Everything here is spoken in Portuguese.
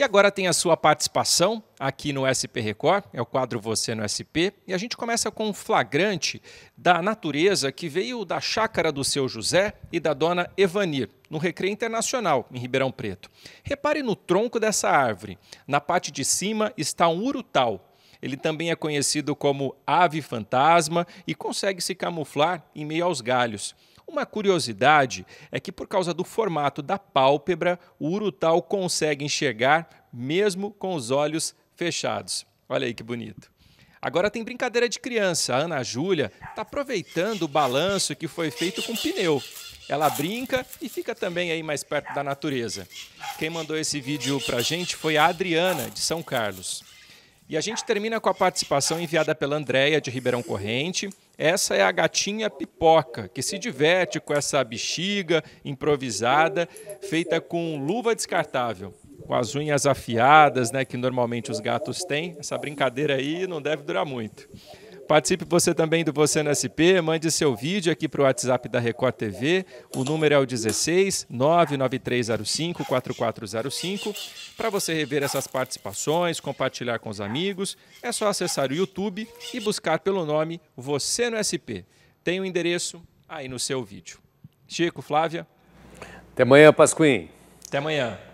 E agora tem a sua participação aqui no SP Record, é o quadro Você no SP, e a gente começa com um flagrante da natureza que veio da chácara do seu José e da dona Evanir, no Recreio Internacional, em Ribeirão Preto. Repare no tronco dessa árvore. Na parte de cima está um urutau, ele também é conhecido como ave fantasma e consegue se camuflar em meio aos galhos. Uma curiosidade é que, por causa do formato da pálpebra, o urutau consegue enxergar mesmo com os olhos fechados. Olha aí que bonito. Agora tem brincadeira de criança. A Ana Júlia está aproveitando o balanço que foi feito com pneu. Ela brinca e fica também aí mais perto da natureza. Quem mandou esse vídeo para a gente foi a Adriana, de São Carlos. E a gente termina com a participação enviada pela Andréia de Ribeirão Corrente. Essa é a gatinha pipoca, que se diverte com essa bexiga improvisada, feita com luva descartável, com as unhas afiadas, né, que normalmente os gatos têm. Essa brincadeira aí não deve durar muito. Participe você também do Você no SP, mande seu vídeo aqui para o WhatsApp da Record TV. O número é o 16 99305 4405. Para você rever essas participações, compartilhar com os amigos, é só acessar o YouTube e buscar pelo nome Você no SP. Tem o um endereço aí no seu vídeo. Chico, Flávia. Até amanhã, Pasquim. Até amanhã.